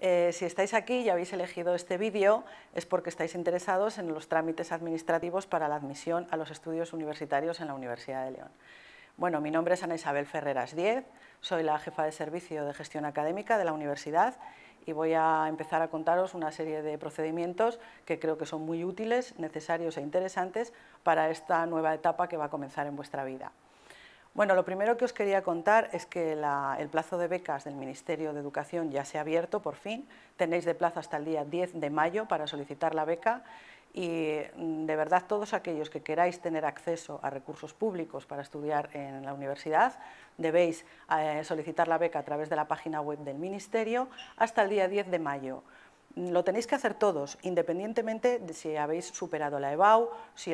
Eh, si estáis aquí y habéis elegido este vídeo es porque estáis interesados en los trámites administrativos para la admisión a los estudios universitarios en la Universidad de León. Bueno, mi nombre es Ana Isabel Ferreras Diez, soy la jefa de servicio de gestión académica de la universidad y voy a empezar a contaros una serie de procedimientos que creo que son muy útiles, necesarios e interesantes para esta nueva etapa que va a comenzar en vuestra vida. Bueno, lo primero que os quería contar es que el plazo de becas del Ministerio de Educación ya se ha abierto, por fin. Tenéis de plazo hasta el día 10 de mayo para solicitar la beca y mm, de verdad todos aquellos que queráis tener acceso a recursos públicos para estudiar en la universidad debéis eh, solicitar la beca a través de la página web del Ministerio hasta el día 10 de mayo lo tenéis que hacer todos, independientemente de si habéis superado la EBAU, si,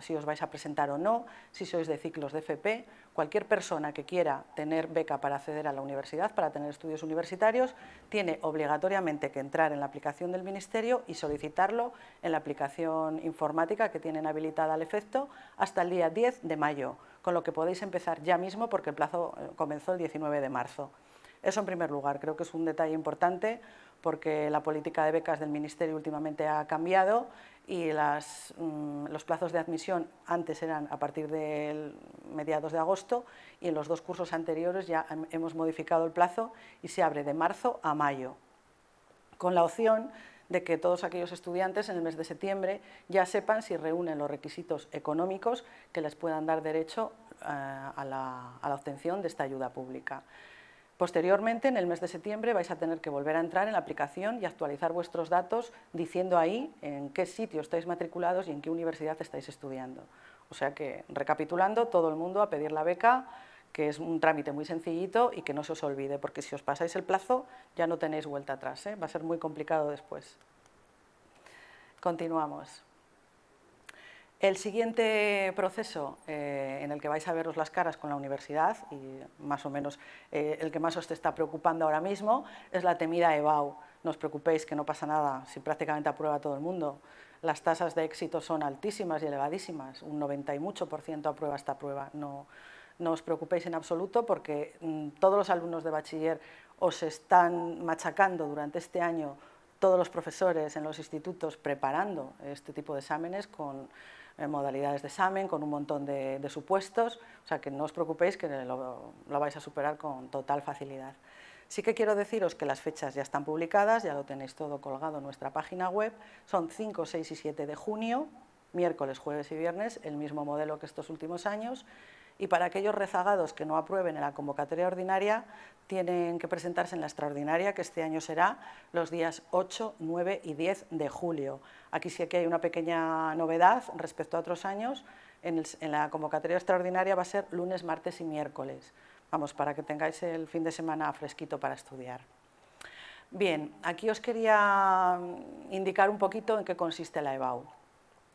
si os vais a presentar o no, si sois de ciclos de FP. Cualquier persona que quiera tener beca para acceder a la universidad, para tener estudios universitarios, tiene obligatoriamente que entrar en la aplicación del Ministerio y solicitarlo en la aplicación informática que tienen habilitada al efecto hasta el día 10 de mayo, con lo que podéis empezar ya mismo porque el plazo eh, comenzó el 19 de marzo. Eso en primer lugar, creo que es un detalle importante porque la política de becas del Ministerio últimamente ha cambiado y mm, los plazos de admisión antes eran a partir de mediados de agosto y en los dos cursos anteriores ya hemos modificado el plazo y se abre de marzo a mayo, con la opción de que todos aquellos estudiantes en el mes de septiembre ya sepan si reúnen los requisitos económicos que les puedan dar derecho eh, a la obtención de esta ayuda pública. Posteriormente, en el mes de septiembre, vais a tener que volver a entrar en la aplicación y actualizar vuestros datos diciendo ahí en qué sitio estáis matriculados y en qué universidad estáis estudiando. O sea que, recapitulando, todo el mundo a pedir la beca, que es un trámite muy sencillito y que no se os olvide, porque si os pasáis el plazo ya no tenéis vuelta atrás, ¿eh? va a ser muy complicado después. Continuamos. El siguiente proceso eh, en el que vais a veros las caras con la universidad, y más o menos eh, el que más os está preocupando ahora mismo, es la temida EBAU. No os preocupéis que no pasa nada, si prácticamente aprueba todo el mundo. Las tasas de éxito son altísimas y elevadísimas, un 90 y mucho por aprueba esta prueba. No, os preocupéis en absoluto porque mm, todos los alumnos de bachiller os están machacando durante este año todos los profesores en los institutos preparando este tipo de exámenes con eh, modalidades de examen, con un montón de, supuestos, o sea que no os preocupéis que lo, lo vais a superar con total facilidad. Sí que quiero deciros que las fechas ya están publicadas, ya lo tenéis todo colgado en nuestra página web, son 5, 6 y 7 de junio, miércoles, jueves y viernes, el mismo modelo que estos últimos años, y para aquellos rezagados que no aprueben en la convocatoria ordinaria tienen que presentarse en la extraordinaria, que este año será los días 8, 9 y 10 de julio. Aquí sí que hay una pequeña novedad respecto a otros años. En, en la convocatoria extraordinaria va a ser lunes, martes y miércoles. Vamos, para que tengáis el fin de semana fresquito para estudiar. Bien, aquí os quería indicar un poquito en qué consiste la EBAU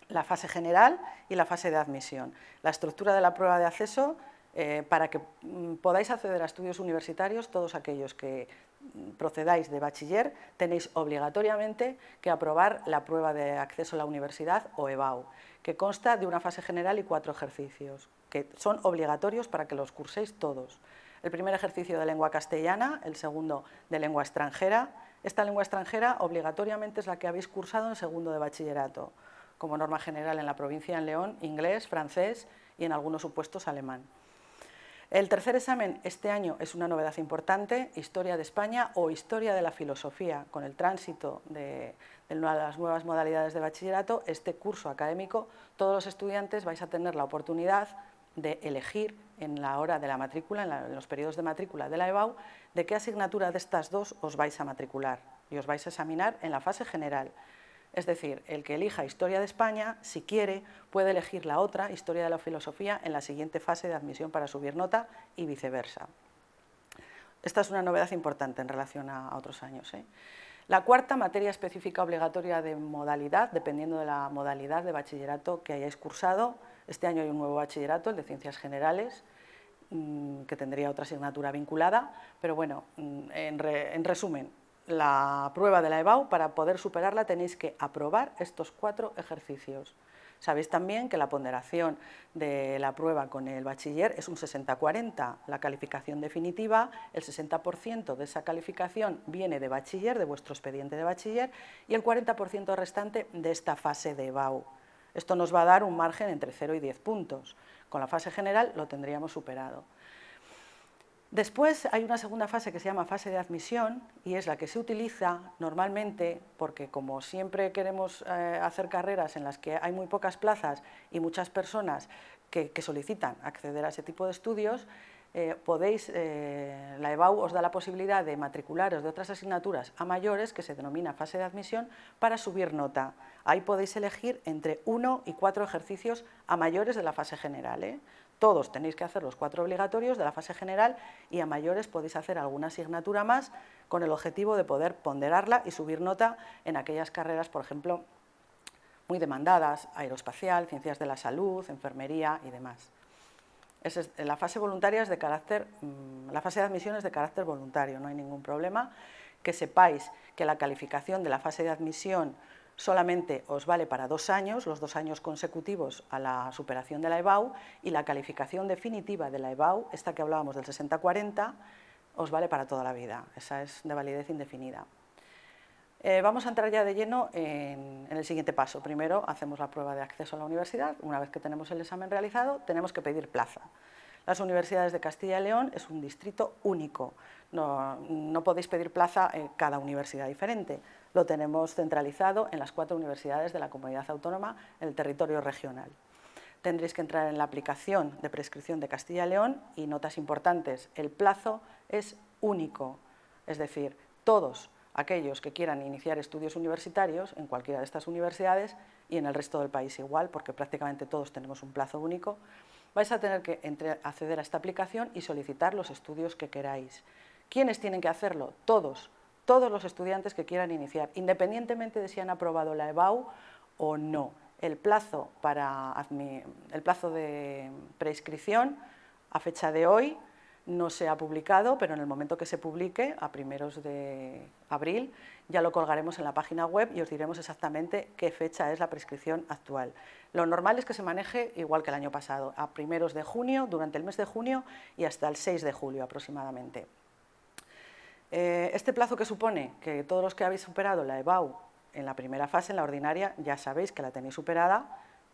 la fase general y la fase de admisión. La estructura de la prueba de acceso eh, para que mm, podáis acceder a estudios universitarios, todos aquellos que mm, procedáis de bachiller, tenéis obligatoriamente que aprobar la prueba de acceso a la universidad o EBAU, que consta de una fase general y cuatro ejercicios, que son obligatorios para que los curséis todos. El primer ejercicio de lengua castellana, el segundo de lengua extranjera. Esta lengua extranjera obligatoriamente es la que habéis cursado en segundo de bachillerato como norma general en la provincia en León, inglés, francés y en algunos supuestos alemán. El tercer examen este año es una novedad importante, Historia de España o Historia de la Filosofía, con el tránsito de, las nuevas modalidades de bachillerato, este curso académico, todos los estudiantes vais a tener la oportunidad de elegir en la hora de la matrícula, en, en los periodos de matrícula de la EBAU, de qué asignatura de estas dos os vais a matricular y os vais a examinar en la fase general. Es decir, el que elija Historia de España, si quiere, puede elegir la otra, Historia de la Filosofía, en la siguiente fase de admisión para subir nota y viceversa. Esta es una novedad importante en relación a, otros años. ¿eh? La cuarta, materia específica obligatoria de modalidad, dependiendo de la modalidad de bachillerato que hayáis cursado. Este año hay un nuevo bachillerato, el de Ciencias Generales, mm, que tendría otra asignatura vinculada, pero bueno, mm, en resumen, la prueba de la EBAU, para poder superarla tenéis que aprobar estos cuatro ejercicios. Sabéis también que la ponderación de la prueba con el bachiller es un 60-40, la calificación definitiva, el 60% de esa calificación viene de bachiller, de vuestro expediente de bachiller, y el 40% restante de esta fase de EBAU. Esto nos va a dar un margen entre 0 y 10 puntos. Con la fase general lo tendríamos superado. Después hay una segunda fase que se llama fase de admisión y es la que se utiliza normalmente porque como siempre queremos eh, hacer carreras en las que hay muy pocas plazas y muchas personas que, solicitan acceder a ese tipo de estudios, eh, podéis, eh, la EBAU os da la posibilidad de matricularos de otras asignaturas a mayores, que se denomina fase de admisión, para subir nota. Ahí podéis elegir entre uno y cuatro ejercicios a mayores de la fase general todos tenéis que hacer los cuatro obligatorios de la fase general y a mayores podéis hacer alguna asignatura más con el objetivo de poder ponderarla y subir nota en aquellas carreras, por ejemplo, muy demandadas, aeroespacial, ciencias de la salud, enfermería y demás. la fase de carácter, mm, la fase de admisión es de carácter voluntario, no hay ningún problema. Que sepáis que la calificación de la fase de admisión solamente os vale para dos años, los dos años consecutivos a la superación de la EBAU y la calificación definitiva de la EBAU, esta que hablábamos del 60-40, os vale para toda la vida, esa es de validez indefinida. Eh, vamos a entrar ya de lleno en, el siguiente paso. Primero hacemos la prueba de acceso a la universidad, una vez que tenemos el examen realizado tenemos que pedir plaza. Las universidades de Castilla y León es un distrito único, no podéis pedir plaza en cada universidad diferente, lo tenemos centralizado en las cuatro universidades de la comunidad autónoma en el territorio regional. Tendréis que entrar en la aplicación de prescripción de Castilla y León y notas importantes, el plazo es único, es decir, todos aquellos que quieran iniciar estudios universitarios en cualquiera de estas universidades y en el resto del país igual, porque prácticamente todos tenemos un plazo único, vais a tener que acceder a esta aplicación y solicitar los estudios que queráis. ¿Quiénes tienen que hacerlo? Todos todos los estudiantes que quieran iniciar, independientemente de si han aprobado la EBAU o no. El plazo, para, el plazo de prescripción a fecha de hoy no se ha publicado, pero en el momento que se publique, a primeros de abril, ya lo colgaremos en la página web y os diremos exactamente qué fecha es la prescripción actual. Lo normal es que se maneje igual que el año pasado, a primeros de junio, durante el mes de junio y hasta el 6 de julio aproximadamente. Eh, este plazo que supone que todos los que habéis superado la EBAU en la primera fase, en la ordinaria, ya sabéis que la tenéis superada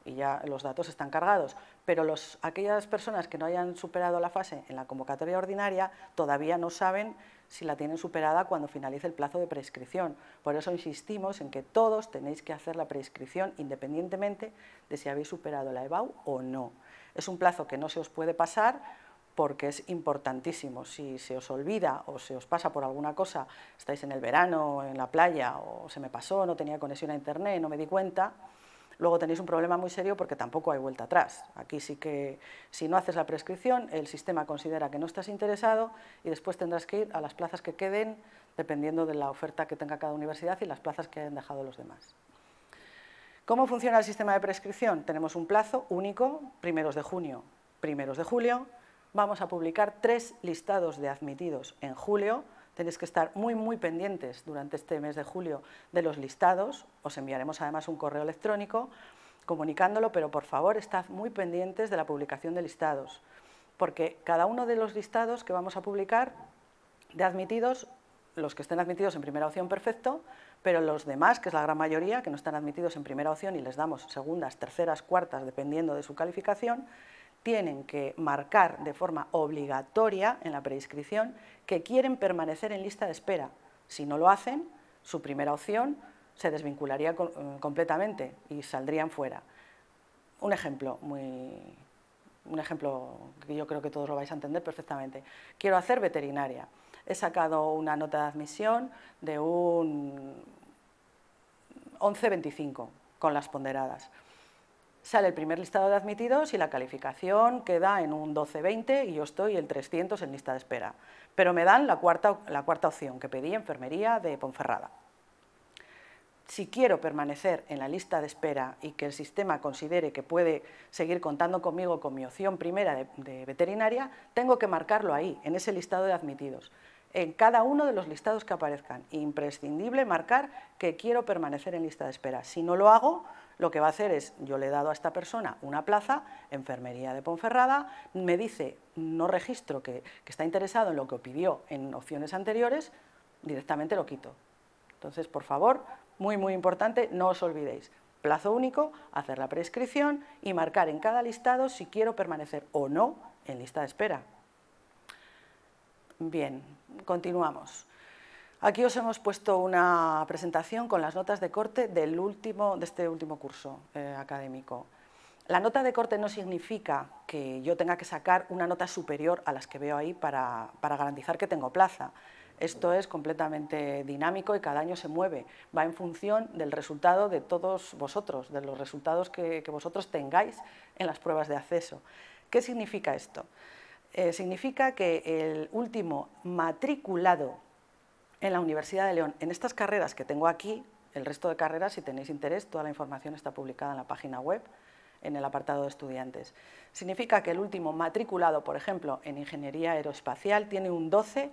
y ya los datos están cargados, pero aquellas personas que no hayan superado la fase en la convocatoria ordinaria todavía no saben si la tienen superada cuando finalice el plazo de prescripción. Por eso insistimos en que todos tenéis que hacer la prescripción independientemente de si habéis superado la EBAU o no. Es un plazo que no se os puede pasar porque es importantísimo. Si se os olvida o se os pasa por alguna cosa, estáis en el verano, en la playa, o se me pasó, no tenía conexión a internet, no me di cuenta, luego tenéis un problema muy serio porque tampoco hay vuelta atrás. Aquí sí que, si no haces la prescripción, el sistema considera que no estás interesado y después tendrás que ir a las plazas que queden, dependiendo de la oferta que tenga cada universidad y las plazas que hayan dejado los demás. ¿Cómo funciona el sistema de prescripción? Tenemos un plazo único, primeros de junio, primeros de julio, vamos a publicar tres listados de admitidos en julio. Tenéis que estar muy, muy pendientes durante este mes de julio de los listados. Os enviaremos además un correo electrónico comunicándolo, pero por favor estad muy pendientes de la publicación de listados, porque cada uno de los listados que vamos a publicar de admitidos, los que estén admitidos en primera opción, perfecto, pero los demás, que es la gran mayoría, que no están admitidos en primera opción y les damos segundas, terceras, cuartas, dependiendo de su calificación, tienen que marcar de forma obligatoria en la preinscripción que quieren permanecer en lista de espera. Si no lo hacen, su primera opción se desvincularía eh, completamente y saldrían fuera. Un ejemplo muy un ejemplo que yo creo que todos lo vais a entender perfectamente. Quiero hacer veterinaria. He sacado una nota de admisión de un 11.25 con las ponderadas sale el primer listado de admitidos y la calificación queda en un 12-20 y yo estoy el 300 en lista de espera. Pero me dan la cuarta, opción que pedí, enfermería de Ponferrada. Si quiero permanecer en la lista de espera y que el sistema considere que puede seguir contando conmigo con mi opción primera de veterinaria, tengo que marcarlo ahí, en ese listado de admitidos en cada uno de los listados que aparezcan. Imprescindible marcar que quiero permanecer en lista de espera. Si no lo hago, lo que va a hacer es, yo le he dado a esta persona una plaza, enfermería de Ponferrada, me dice, no registro que, está interesado en lo que pidió en opciones anteriores, directamente lo quito. Entonces, por favor, muy, muy importante, no os olvidéis, plazo único, hacer la prescripción y marcar en cada listado si quiero permanecer o no en lista de espera. Bien, continuamos. Aquí os hemos puesto una presentación con las notas de corte del último, de este último curso eh, académico. La nota de corte no significa que yo tenga que sacar una nota superior a las que veo ahí para, garantizar que tengo plaza. Esto es completamente dinámico y cada año se mueve. Va en función del resultado de todos vosotros, de los resultados que, vosotros tengáis en las pruebas de acceso. ¿Qué significa esto? Eh, significa que el último matriculado en la Universidad de León. En estas carreras que tengo aquí, el resto de carreras, si tenéis interés, toda la información está publicada en la página web, en el apartado de estudiantes. Significa que el último matriculado, por ejemplo, en Ingeniería Aeroespacial, tiene un 12,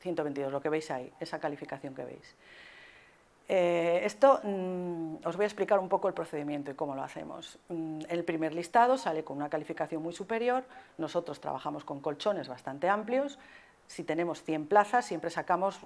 122, lo que veis ahí, esa calificación que veis. Eh, esto mm, os voy a explicar un poco el procedimiento y cómo lo hacemos. Mm, el primer listado sale con una calificación muy superior, nosotros trabajamos con colchones bastante amplios, si tenemos 100 plazas, siempre sacamos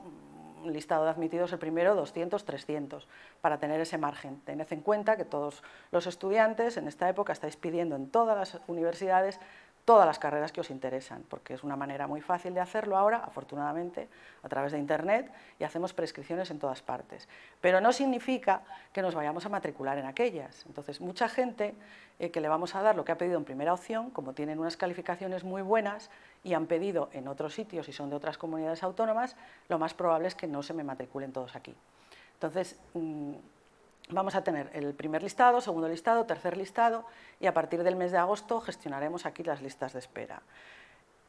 un listado de admitidos el primero, 200, 300, para tener ese margen. Tened en cuenta que todos los estudiantes en esta época estáis pidiendo en todas las universidades todas las carreras que os interesan, porque es una manera muy fácil de hacerlo ahora, afortunadamente, a través de Internet, y hacemos prescripciones en todas partes. Pero no significa que nos vayamos a matricular en aquellas. Entonces, mucha gente eh, que le vamos a dar lo que ha pedido en primera opción, como tienen unas calificaciones muy buenas y han pedido en otros sitios y son de otras comunidades autónomas, lo más probable es que no se me matriculen todos aquí. Entonces, mm, vamos a tener el primer listado, segundo listado, tercer listado y a partir del mes de agosto gestionaremos aquí las listas de espera.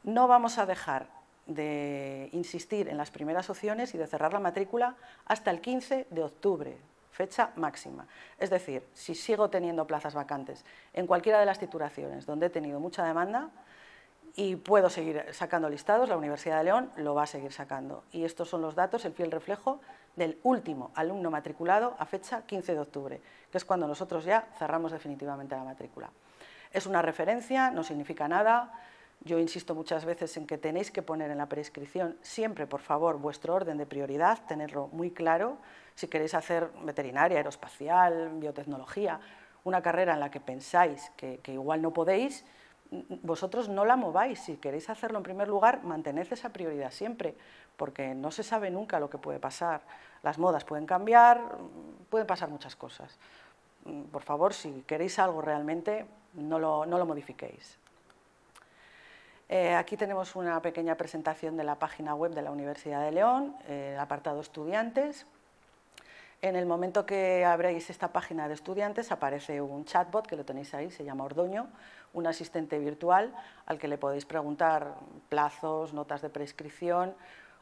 No vamos a dejar de insistir en las primeras opciones y de cerrar la matrícula hasta el 15 de octubre, fecha máxima. Es decir, si sigo teniendo plazas vacantes en cualquiera de las titulaciones donde he tenido mucha demanda y puedo seguir sacando listados, la Universidad de León lo va a seguir sacando. Y estos son los datos, el fiel reflejo del último alumno matriculado a fecha 15 de octubre, que es cuando nosotros ya cerramos definitivamente la matrícula. Es una referencia, no significa nada. Yo insisto muchas veces en que tenéis que poner en la prescripción siempre, por favor, vuestro orden de prioridad, tenerlo muy claro. Si queréis hacer veterinaria, aeroespacial, biotecnología, una carrera en la que pensáis que, que igual no podéis, vosotros no la mováis. Si queréis hacerlo en primer lugar, mantened esa prioridad siempre, porque no se sabe nunca lo que puede pasar. Las modas pueden cambiar, mm, pueden pasar muchas cosas. Mm, por favor, si queréis algo realmente, no lo, modifiquéis. Eh, aquí tenemos una pequeña presentación de la página web de la Universidad de León, eh, apartado estudiantes. En el momento que abréis esta página de estudiantes aparece un chatbot que lo tenéis ahí, se llama Ordoño, un asistente virtual al que le podéis preguntar plazos, notas de prescripción,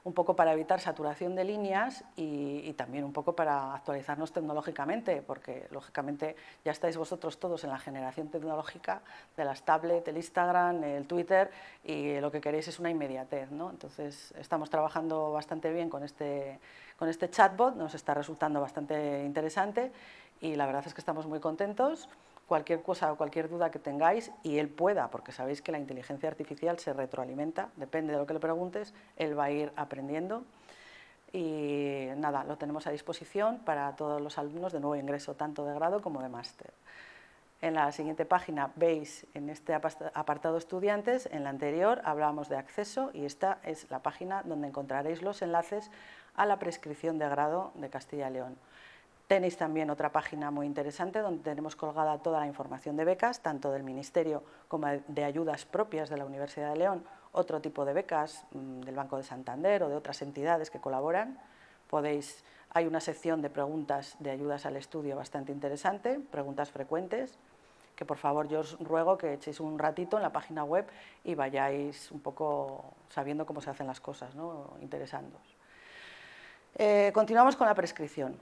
un poco para evitar saturación de líneas y, también un poco para actualizarnos tecnológicamente, porque lógicamente ya estáis vosotros todos en la generación tecnológica de las tablets, el Instagram, el Twitter y lo que queréis es una inmediatez. ¿no? Entonces estamos trabajando bastante bien con este, con este chatbot, nos está resultando bastante interesante y la verdad es que estamos muy contentos cualquier cosa o cualquier duda que tengáis y él pueda, porque sabéis que la inteligencia artificial se retroalimenta, depende de lo que le preguntes, él va a ir aprendiendo. Y nada, lo tenemos a disposición para todos los alumnos de nuevo ingreso, tanto de grado como de máster. En la siguiente página veis en este apartado estudiantes, en la anterior hablábamos de acceso y esta es la página donde encontraréis los enlaces a la prescripción de grado de Castilla y León. Tenéis también otra página muy interesante donde tenemos colgada toda la información de becas, tanto del Ministerio como de ayudas propias de la Universidad de León, otro tipo de becas mm, del Banco de Santander o de otras entidades que colaboran. Podéis, hay una sección de preguntas de ayudas al estudio bastante interesante, preguntas frecuentes, que por favor yo os ruego que echéis un ratito en la página web y vayáis un poco sabiendo cómo se hacen las cosas, ¿no? Eh, continuamos con la prescripción.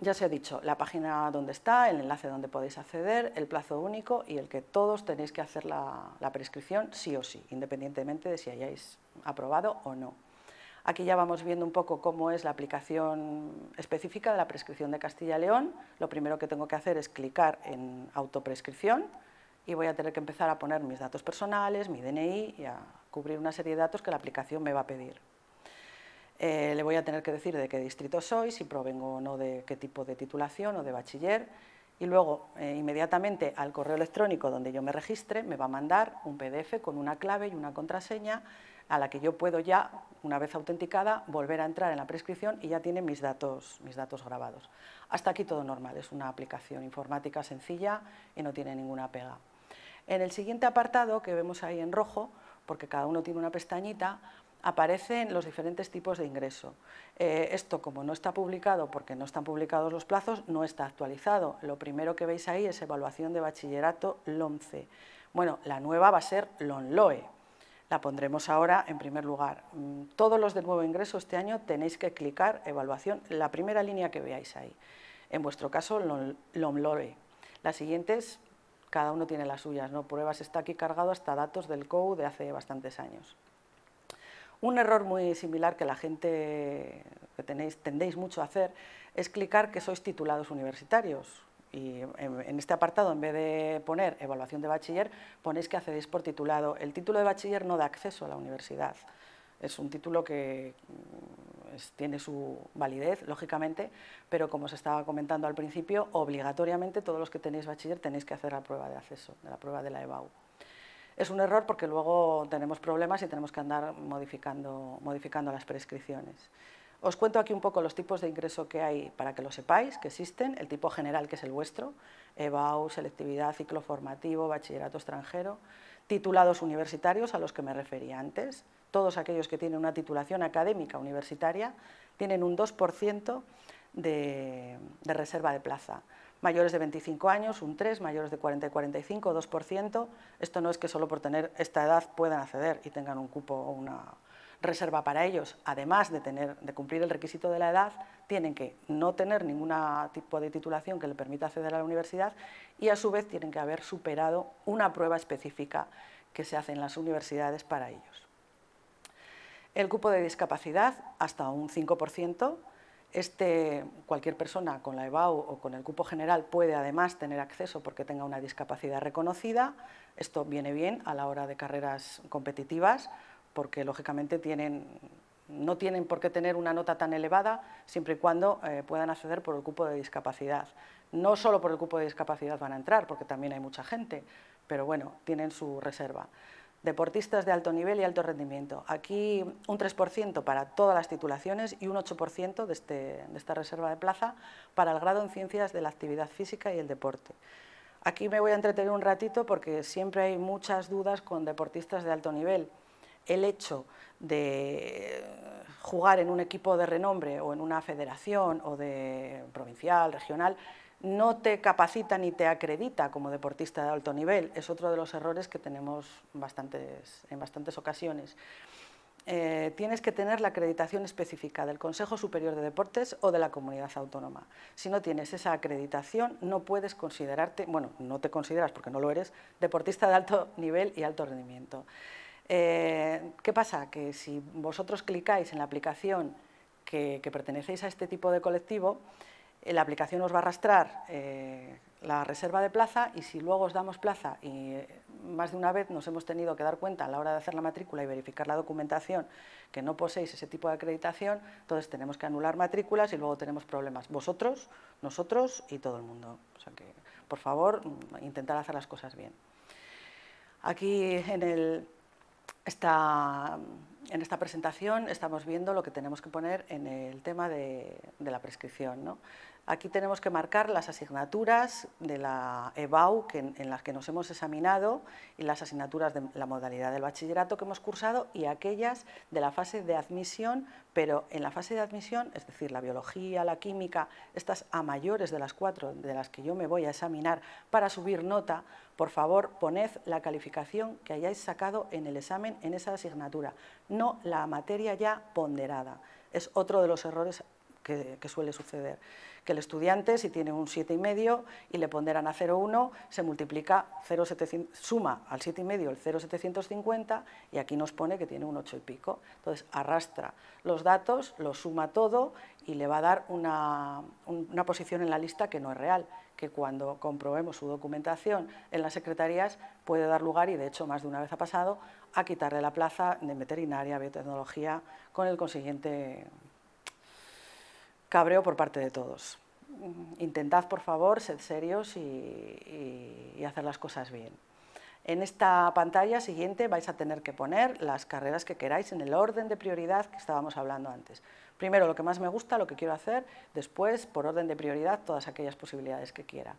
Ya se ha dicho la página donde está, el enlace donde podéis acceder, el plazo único y el que todos tenéis que hacer la, la prescripción sí o sí, independientemente de si hayáis aprobado o no. Aquí ya vamos viendo un poco cómo es la aplicación específica de la prescripción de Castilla y León. Lo primero que tengo que hacer es clicar en autoprescripción y voy a tener que empezar a poner mis datos personales, mi DNI y a cubrir una serie de datos que la aplicación me va a pedir. Eh, le voy a tener que decir de qué distrito soy, si provengo o no de qué tipo de titulación o de bachiller, y luego eh, inmediatamente al correo electrónico donde yo me registre me va a mandar un PDF con una clave y una contraseña a la que yo puedo ya, una vez autenticada, volver a entrar en la prescripción y ya tiene mis datos, mis datos grabados. Hasta aquí todo normal, es una aplicación informática sencilla y no tiene ninguna pega. En el siguiente apartado que vemos ahí en rojo, porque cada uno tiene una pestañita, aparecen los diferentes tipos de ingreso. Eh, esto, como no está publicado, porque no están publicados los plazos, no está actualizado. Lo primero que veis ahí es evaluación de bachillerato LOMCE. Bueno, la nueva va a ser LONLOE. La pondremos ahora en primer lugar. Mm, todos los de nuevo ingreso este año tenéis que clicar evaluación, la primera línea que veáis ahí. En vuestro caso, LOMLOE. Las siguientes, cada uno tiene las suyas, ¿no? Pruebas está aquí cargado hasta datos del COU de hace bastantes años. Un error muy similar que la gente que tenéis, tendéis mucho a hacer es clicar que sois titulados universitarios. Y en, este apartado, en vez de poner evaluación de bachiller, ponéis que accedéis por titulado. El título de bachiller no da acceso a la universidad. Es un título que mm, tiene su validez, lógicamente, pero como se estaba comentando al principio, obligatoriamente todos los que tenéis bachiller tenéis que hacer la prueba de acceso, la prueba de la EBAU. Es un error porque luego tenemos problemas y tenemos que andar modificando, modificando las prescripciones. Os cuento aquí un poco los tipos de ingreso que hay para que lo sepáis, que existen, el tipo general que es el vuestro, EBAU, selectividad, ciclo formativo, bachillerato extranjero, titulados universitarios a los que me refería antes, todos aquellos que tienen una titulación académica universitaria tienen un 2% de, de reserva de plaza mayores de 25 años un 3, mayores de 40 y 45, 2%. Esto no es que solo por tener esta edad puedan acceder y tengan un cupo o una reserva para ellos, además de, tener, de cumplir el requisito de la edad, tienen que no tener ningún tipo de titulación que le permita acceder a la universidad y a su vez tienen que haber superado una prueba específica que se hace en las universidades para ellos. El cupo de discapacidad hasta un 5%, este, cualquier persona con la EBAU o con el cupo general puede además tener acceso porque tenga una discapacidad reconocida. Esto viene bien a la hora de carreras competitivas porque lógicamente no tienen por qué tener una nota tan elevada siempre y cuando eh, puedan acceder por el cupo de discapacidad. No solo por el cupo de discapacidad van a entrar porque también hay mucha gente, pero bueno, tienen su reserva deportistas de alto nivel y alto rendimiento. Aquí un 3% para todas las titulaciones y un 8% este, de, esta reserva de plaza para el grado en ciencias de la actividad física y el deporte. Aquí me voy a entretener un ratito porque siempre hay muchas dudas con deportistas de alto nivel. El hecho de jugar en un equipo de renombre o en una federación o de provincial, regional, no te capacita ni te acredita como deportista de alto nivel. Es otro de los errores que tenemos en bastantes ocasiones. Eh, tienes que tener la acreditación específica del Consejo Superior de Deportes o de la comunidad autónoma. Si no tienes esa acreditación, no puedes considerarte, bueno, no te consideras porque no lo eres, deportista de alto nivel y alto rendimiento. Eh, ¿Qué pasa? Que si vosotros clicáis en la aplicación que pertenecéis a este tipo de colectivo, la aplicación os va a arrastrar eh, la reserva de plaza y si luego os damos plaza y eh, más de una vez nos hemos tenido que dar cuenta a la hora de hacer la matrícula y verificar la documentación que no poseéis ese tipo de acreditación, entonces tenemos que anular matrículas y luego tenemos problemas vosotros, nosotros y todo el mundo. O sea que, por favor, mm, intentar hacer las cosas bien. Aquí en, el, esta, en esta presentación estamos viendo lo que tenemos que poner en el tema de, de la prescripción. ¿no? Aquí tenemos que marcar las asignaturas de la EBAU en las que nos hemos examinado y las asignaturas de la modalidad del bachillerato que hemos cursado y aquellas de la fase de admisión, pero en la fase de admisión, es decir, la biología, la química, estas a mayores de las cuatro de las que yo me voy a examinar para subir nota, por favor poned la calificación que hayáis sacado en el examen en esa asignatura, no la materia ya ponderada. Es otro de los errores que suele suceder que el estudiante, si tiene un 7,5 y le ponderan a 0,1, se multiplica, 0, suma al 7,5 el 0,750 y aquí nos pone que tiene un 8 y pico. Entonces arrastra los datos, lo suma todo y le va a dar una, una posición en la lista que no es real, que cuando comprobemos su documentación en las secretarías puede dar lugar, y de hecho más de una vez ha pasado, a quitarle la plaza de veterinaria, biotecnología, con el consiguiente cabreo por parte de todos. Intentad, por favor, ser serios y, hacer las cosas bien. En esta pantalla siguiente vais a tener que poner las carreras que queráis en el orden de prioridad que estábamos hablando antes. Primero lo que más me gusta, lo que quiero hacer, después por orden de prioridad todas aquellas posibilidades que quiera.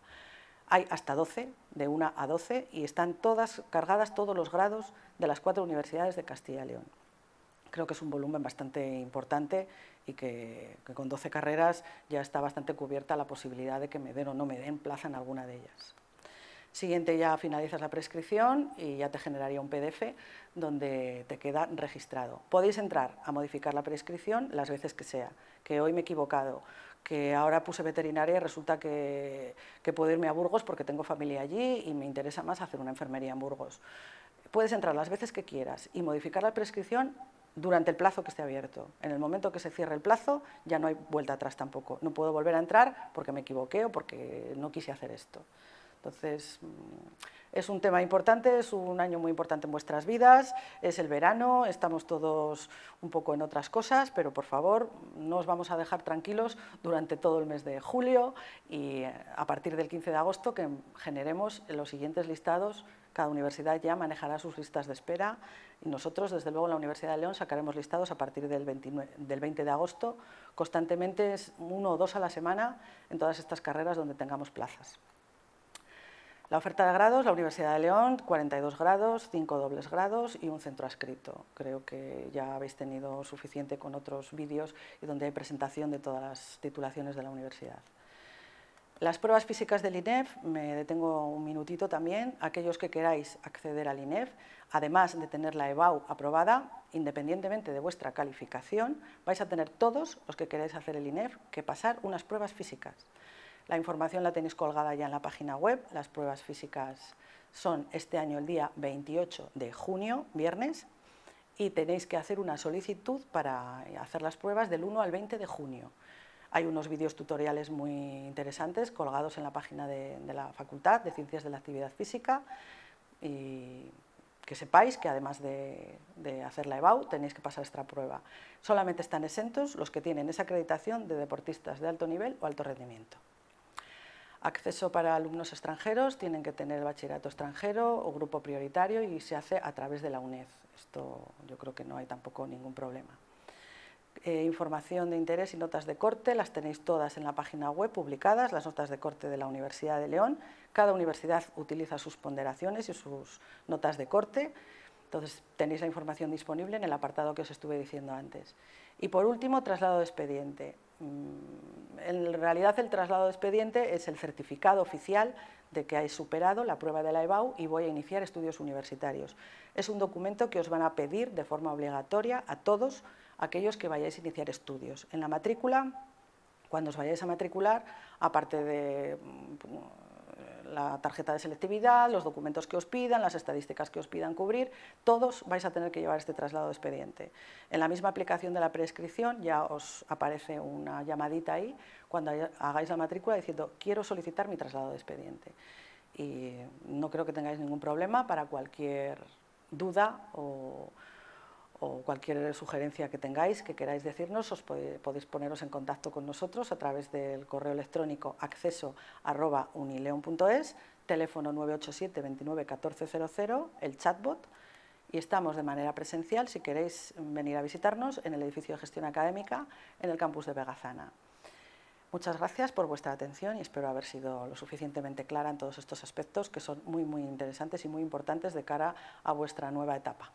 Hay hasta 12, de 1 a 12, y están todas cargadas todos los grados de las cuatro universidades de Castilla y León creo que es un volumen bastante importante y que, con 12 carreras ya está bastante cubierta la posibilidad de que me den o no me den plaza en alguna de ellas. Siguiente ya finalizas la prescripción y ya te generaría un PDF donde te queda registrado. Podéis entrar a modificar la prescripción las veces que sea, que hoy me he equivocado, que ahora puse veterinaria y resulta que, que puedo irme a Burgos porque tengo familia allí y me interesa más hacer una enfermería en Burgos puedes entrar las veces que quieras y modificar la prescripción durante el plazo que esté abierto. En el momento que se cierre el plazo ya no hay vuelta atrás tampoco. No puedo volver a entrar porque me equivoqué o porque no quise hacer esto. Entonces, mm, es un tema importante, es un año muy importante en vuestras vidas, es el verano, estamos todos un poco en otras cosas, pero por favor, no os vamos a dejar tranquilos durante todo el mes de julio y a partir del 15 de agosto que generemos los siguientes listados cada universidad ya manejará sus listas de espera y nosotros, desde luego, en la Universidad de León sacaremos listados a partir del, 20 de agosto. Constantemente uno o dos a la semana en todas estas carreras donde tengamos plazas. La oferta de grados, la Universidad de León, 42 grados, 5 dobles grados y un centro adscrito. Creo que ya habéis tenido suficiente con otros vídeos y donde hay presentación de todas las titulaciones de la universidad. Las pruebas físicas del INEF, me detengo un minutito también, aquellos que queráis acceder al INEF, además de tener la EBAU aprobada, independientemente de vuestra calificación, vais a tener todos los que queráis hacer el INEF que pasar unas pruebas físicas. La información la tenéis colgada ya en la página web, las pruebas físicas son este año el día 28 de junio, viernes, y tenéis que hacer una solicitud para hacer las pruebas del 1 al 20 de junio. Hay unos vídeos tutoriales muy interesantes colgados en la página de, la Facultad de Ciencias de la Actividad Física y que sepáis que además de, de, hacer la EBAU tenéis que pasar esta prueba. Solamente están exentos los que tienen esa acreditación de deportistas de alto nivel o alto rendimiento. Acceso para alumnos extranjeros, tienen que tener bachillerato extranjero o grupo prioritario y se hace a través de la UNED. Esto yo creo que no hay tampoco ningún problema. Eh, información de interés y notas de corte, las tenéis todas en la página web publicadas, las notas de corte de la Universidad de León. Cada universidad utiliza sus ponderaciones y sus notas de corte. Entonces tenéis la información disponible en el apartado que os estuve diciendo antes. Y por último, traslado de expediente. Mm, en realidad el traslado de expediente es el certificado oficial de que hay superado la prueba de la EBAU y voy a iniciar estudios universitarios. Es un documento que os van a pedir de forma obligatoria a todos aquellos que vayáis a iniciar estudios. En la matrícula, cuando os vayáis a matricular, aparte de mm, la tarjeta de selectividad, los documentos que os pidan, las estadísticas que os pidan cubrir, todos vais a tener que llevar este traslado de expediente. En la misma aplicación de la prescripción ya os aparece una llamadita ahí cuando hagáis la matrícula diciendo quiero solicitar mi traslado de expediente. Y no creo que tengáis ningún problema para cualquier duda o o cualquier sugerencia que tengáis, que queráis decirnos, os podéis poneros en contacto con nosotros a través del correo electrónico acceso arroba unileon.es, teléfono 987 29 1400, el chatbot, y estamos de manera presencial, si queréis venir a visitarnos, en el edificio de gestión académica, en el campus de Vegazana. Muchas gracias por vuestra atención y espero haber sido lo suficientemente clara en todos estos aspectos que son muy, muy interesantes y muy importantes de cara a vuestra nueva etapa.